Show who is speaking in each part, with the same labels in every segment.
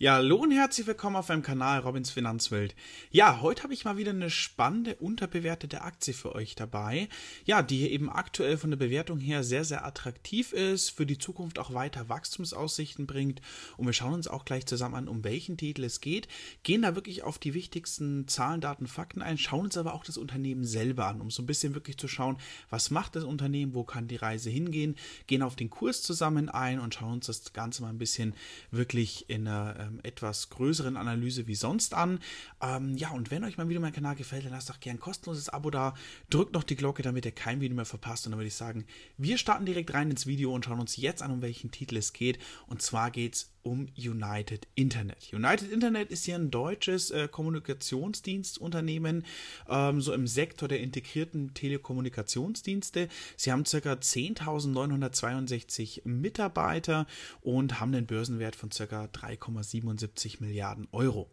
Speaker 1: Ja, hallo und herzlich willkommen auf meinem Kanal Robins Finanzwelt. Ja, heute habe ich mal wieder eine spannende, unterbewertete Aktie für euch dabei. Ja, die hier eben aktuell von der Bewertung her sehr, sehr attraktiv ist, für die Zukunft auch weiter Wachstumsaussichten bringt. Und wir schauen uns auch gleich zusammen an, um welchen Titel es geht, gehen da wirklich auf die wichtigsten Zahlen, Daten, Fakten ein, schauen uns aber auch das Unternehmen selber an, um so ein bisschen wirklich zu schauen, was macht das Unternehmen, wo kann die Reise hingehen, gehen auf den Kurs zusammen ein und schauen uns das Ganze mal ein bisschen wirklich in einer äh, ähm, etwas größeren Analyse wie sonst an. Ähm, ja, und wenn euch mal wieder mein Kanal gefällt, dann lasst doch gerne ein kostenloses Abo da. Drückt noch die Glocke, damit ihr kein Video mehr verpasst. Und dann würde ich sagen, wir starten direkt rein ins Video und schauen uns jetzt an, um welchen Titel es geht. Und zwar geht geht's um United Internet. United Internet ist hier ein deutsches äh, Kommunikationsdienstunternehmen, ähm, so im Sektor der integrierten Telekommunikationsdienste. Sie haben ca. 10.962 Mitarbeiter und haben einen Börsenwert von ca. 3,77 Milliarden Euro.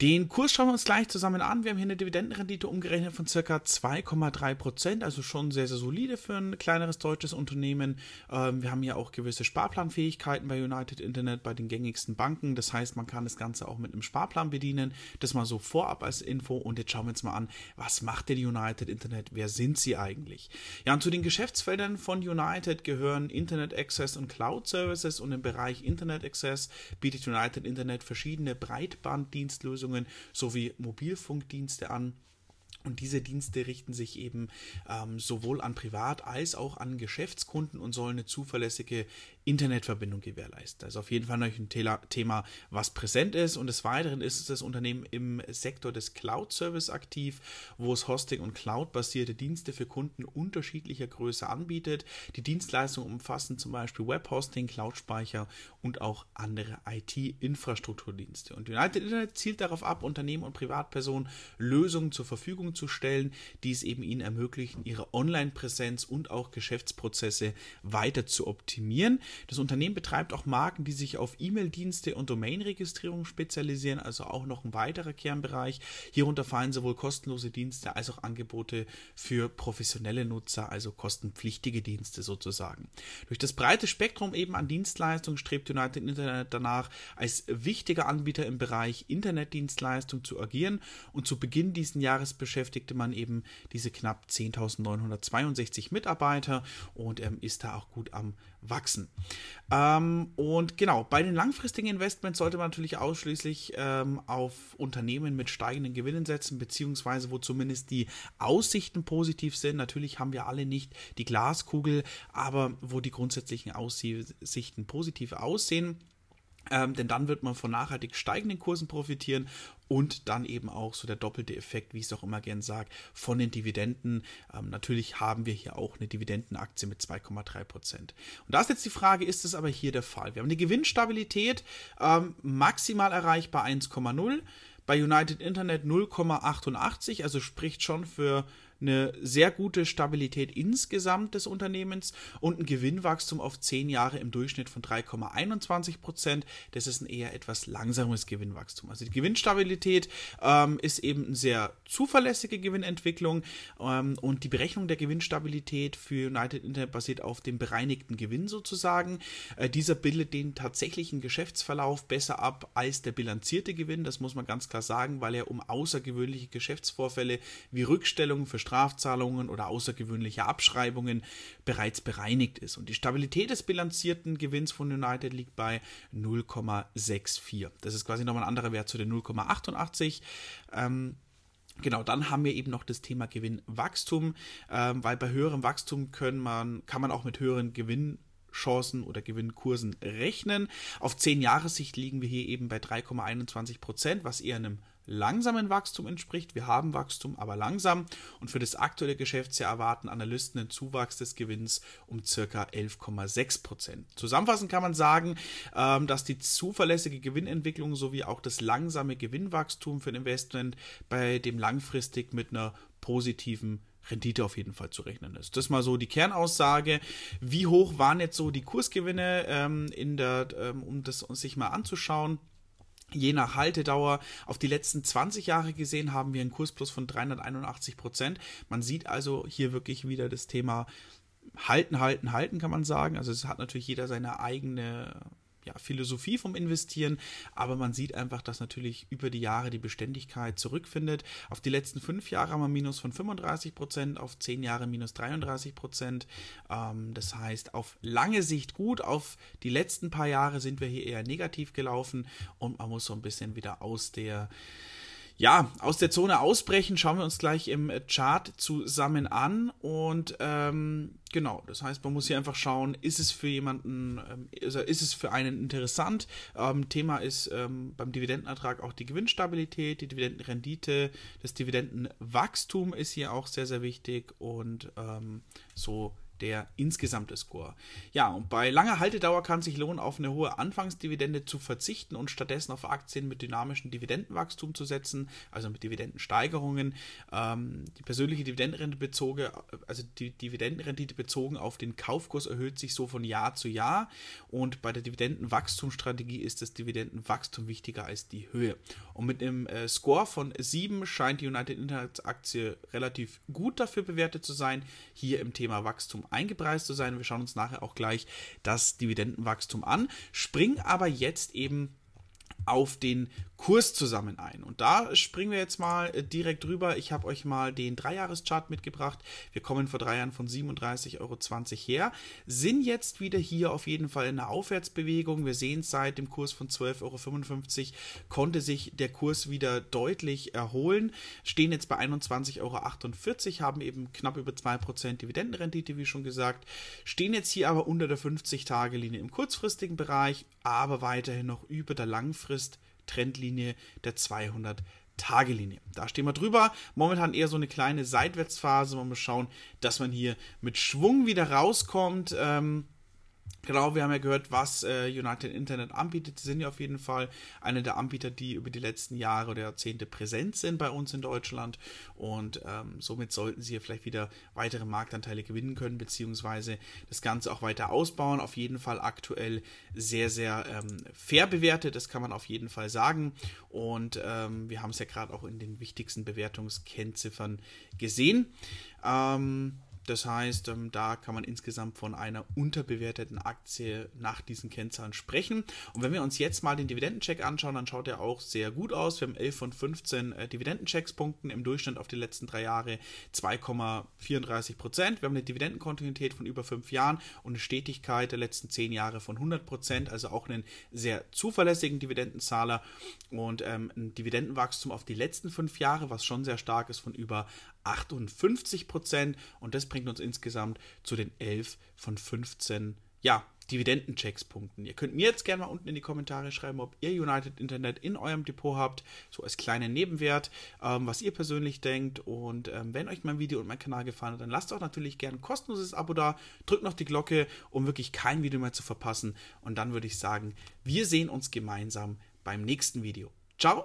Speaker 1: Den Kurs schauen wir uns gleich zusammen an. Wir haben hier eine Dividendenrendite umgerechnet von circa 2,3%, Prozent, also schon sehr, sehr solide für ein kleineres deutsches Unternehmen. Ähm, wir haben hier auch gewisse Sparplanfähigkeiten bei United Internet, bei den gängigsten Banken. Das heißt, man kann das Ganze auch mit einem Sparplan bedienen. Das mal so vorab als Info. Und jetzt schauen wir uns mal an, was macht denn United Internet? Wer sind sie eigentlich? Ja, und zu den Geschäftsfeldern von United gehören Internet Access und Cloud Services. Und im Bereich Internet Access bietet United Internet verschiedene Breitbanddienstlösungen Dienstleistungen sowie Mobilfunkdienste an und diese Dienste richten sich eben ähm, sowohl an Privat- als auch an Geschäftskunden und sollen eine zuverlässige Internetverbindung gewährleisten. Das ist auf jeden Fall natürlich ein Thema, was präsent ist. Und des Weiteren ist es das Unternehmen im Sektor des Cloud-Service aktiv, wo es Hosting- und Cloud-basierte Dienste für Kunden unterschiedlicher Größe anbietet. Die Dienstleistungen umfassen zum Beispiel Webhosting, Cloud-Speicher und auch andere IT-Infrastrukturdienste. Und United Internet zielt darauf ab, Unternehmen und Privatpersonen Lösungen zur Verfügung zu zu stellen, die es eben ihnen ermöglichen, ihre Online-Präsenz und auch Geschäftsprozesse weiter zu optimieren. Das Unternehmen betreibt auch Marken, die sich auf E-Mail-Dienste und Domain-Registrierung spezialisieren, also auch noch ein weiterer Kernbereich. Hierunter fallen sowohl kostenlose Dienste als auch Angebote für professionelle Nutzer, also kostenpflichtige Dienste sozusagen. Durch das breite Spektrum eben an Dienstleistungen strebt United Internet danach, als wichtiger Anbieter im Bereich Internetdienstleistung zu agieren und zu Beginn dieses Jahres beschäftigt beschäftigte man eben diese knapp 10.962 Mitarbeiter und ähm, ist da auch gut am Wachsen. Ähm, und genau, bei den langfristigen Investments sollte man natürlich ausschließlich ähm, auf Unternehmen mit steigenden Gewinnen setzen, beziehungsweise wo zumindest die Aussichten positiv sind. Natürlich haben wir alle nicht die Glaskugel, aber wo die grundsätzlichen Aussichten positiv aussehen. Ähm, denn dann wird man von nachhaltig steigenden Kursen profitieren und dann eben auch so der doppelte Effekt, wie ich es auch immer gern sage, von den Dividenden. Ähm, natürlich haben wir hier auch eine Dividendenaktie mit 2,3 Und da ist jetzt die Frage, ist es aber hier der Fall? Wir haben eine Gewinnstabilität ähm, maximal bei 1,0, bei United Internet 0,88, also spricht schon für eine sehr gute Stabilität insgesamt des Unternehmens und ein Gewinnwachstum auf zehn Jahre im Durchschnitt von 3,21 Prozent. Das ist ein eher etwas langsames Gewinnwachstum. Also die Gewinnstabilität ähm, ist eben eine sehr zuverlässige Gewinnentwicklung ähm, und die Berechnung der Gewinnstabilität für United Internet basiert auf dem bereinigten Gewinn sozusagen. Äh, dieser bildet den tatsächlichen Geschäftsverlauf besser ab als der bilanzierte Gewinn. Das muss man ganz klar sagen, weil er um außergewöhnliche Geschäftsvorfälle wie Rückstellungen für Strafzahlungen oder außergewöhnlicher Abschreibungen bereits bereinigt ist. Und die Stabilität des bilanzierten Gewinns von United liegt bei 0,64. Das ist quasi nochmal ein anderer Wert zu den 0,88. Ähm, Genau, dann haben wir eben noch das Thema Gewinnwachstum, ähm, weil bei höherem Wachstum können man, kann man auch mit höheren Gewinnchancen oder Gewinnkursen rechnen. Auf 10 Jahressicht liegen wir hier eben bei 3,21 Prozent, was eher einem langsamen Wachstum entspricht. Wir haben Wachstum, aber langsam. Und für das aktuelle Geschäftsjahr erwarten Analysten einen Zuwachs des Gewinns um circa 11,6 Prozent. Zusammenfassend kann man sagen, ähm, dass die zuverlässige Gewinnentwicklung sowie auch das langsame Gewinnwachstum für ein Investment bei dem langfristig mit einer positiven Rendite auf jeden Fall zu rechnen ist. Das ist mal so die Kernaussage. Wie hoch waren jetzt so die Kursgewinne ähm, in der, ähm, um das uns sich mal anzuschauen? je nach Haltedauer. Auf die letzten 20 Jahre gesehen haben wir einen Kursplus von 381 Prozent. Man sieht also hier wirklich wieder das Thema halten, halten, halten, kann man sagen. Also es hat natürlich jeder seine eigene ja, Philosophie vom Investieren, aber man sieht einfach, dass natürlich über die Jahre die Beständigkeit zurückfindet. Auf die letzten fünf Jahre haben wir Minus von 35 Prozent, auf zehn Jahre Minus 33 Prozent. Ähm, das heißt, auf lange Sicht gut, auf die letzten paar Jahre sind wir hier eher negativ gelaufen und man muss so ein bisschen wieder aus der ja, aus der Zone ausbrechen, schauen wir uns gleich im Chart zusammen an. Und ähm, genau, das heißt, man muss hier einfach schauen, ist es für jemanden, ähm, ist es für einen interessant? Ähm, Thema ist ähm, beim Dividendenertrag auch die Gewinnstabilität, die Dividendenrendite, das Dividendenwachstum ist hier auch sehr, sehr wichtig und ähm, so der insgesamte Score. Ja, und bei langer Haltedauer kann sich lohnen, auf eine hohe Anfangsdividende zu verzichten und stattdessen auf Aktien mit dynamischem Dividendenwachstum zu setzen, also mit Dividendensteigerungen. Ähm, die persönliche Dividendenrente bezogen, also die Dividendenrendite bezogen auf den Kaufkurs erhöht sich so von Jahr zu Jahr und bei der Dividendenwachstumsstrategie ist das Dividendenwachstum wichtiger als die Höhe. Und mit einem äh, Score von 7 scheint die United Internet Aktie relativ gut dafür bewertet zu sein, hier im Thema Wachstum eingepreist zu sein. Wir schauen uns nachher auch gleich das Dividendenwachstum an, springen aber jetzt eben auf den Kurs zusammen ein. Und da springen wir jetzt mal äh, direkt rüber. Ich habe euch mal den Dreijahreschart mitgebracht. Wir kommen vor drei Jahren von 37,20 Euro her, sind jetzt wieder hier auf jeden Fall in einer Aufwärtsbewegung. Wir sehen seit dem Kurs von 12,55 Euro konnte sich der Kurs wieder deutlich erholen, stehen jetzt bei 21,48 Euro, haben eben knapp über 2% Dividendenrendite, wie schon gesagt, stehen jetzt hier aber unter der 50-Tage-Linie im kurzfristigen Bereich, aber weiterhin noch über der langfristigen bist, Trendlinie der 200 Tage Linie. Da stehen wir drüber. Momentan eher so eine kleine Seitwärtsphase. Man muss schauen, dass man hier mit Schwung wieder rauskommt. Ähm, Genau, wir haben ja gehört, was äh, United Internet anbietet. Sie sind ja auf jeden Fall einer der Anbieter, die über die letzten Jahre oder Jahrzehnte präsent sind bei uns in Deutschland. Und ähm, somit sollten sie hier vielleicht wieder weitere Marktanteile gewinnen können, beziehungsweise das Ganze auch weiter ausbauen. Auf jeden Fall aktuell sehr, sehr ähm, fair bewertet, das kann man auf jeden Fall sagen. Und ähm, wir haben es ja gerade auch in den wichtigsten Bewertungskennziffern gesehen. Ähm, das heißt, ähm, da kann man insgesamt von einer unterbewerteten Aktie nach diesen Kennzahlen sprechen. Und wenn wir uns jetzt mal den Dividendencheck anschauen, dann schaut er auch sehr gut aus. Wir haben 11 von 15 äh, Dividendenchecks punkten im Durchschnitt auf die letzten drei Jahre 2,34 Prozent. Wir haben eine Dividendenkontinuität von über fünf Jahren und eine Stetigkeit der letzten zehn Jahre von 100 Prozent, also auch einen sehr zuverlässigen Dividendenzahler und ähm, ein Dividendenwachstum auf die letzten fünf Jahre, was schon sehr stark ist, von über 58 Prozent. Und das bringt uns insgesamt zu den 11 von 15, ja, checks punkten. Ihr könnt mir jetzt gerne mal unten in die Kommentare schreiben, ob ihr United Internet in eurem Depot habt, so als kleinen Nebenwert, ähm, was ihr persönlich denkt. Und ähm, wenn euch mein Video und mein Kanal gefallen hat, dann lasst auch natürlich gerne ein kostenloses Abo da, drückt noch die Glocke, um wirklich kein Video mehr zu verpassen. Und dann würde ich sagen, wir sehen uns gemeinsam beim nächsten Video. Ciao!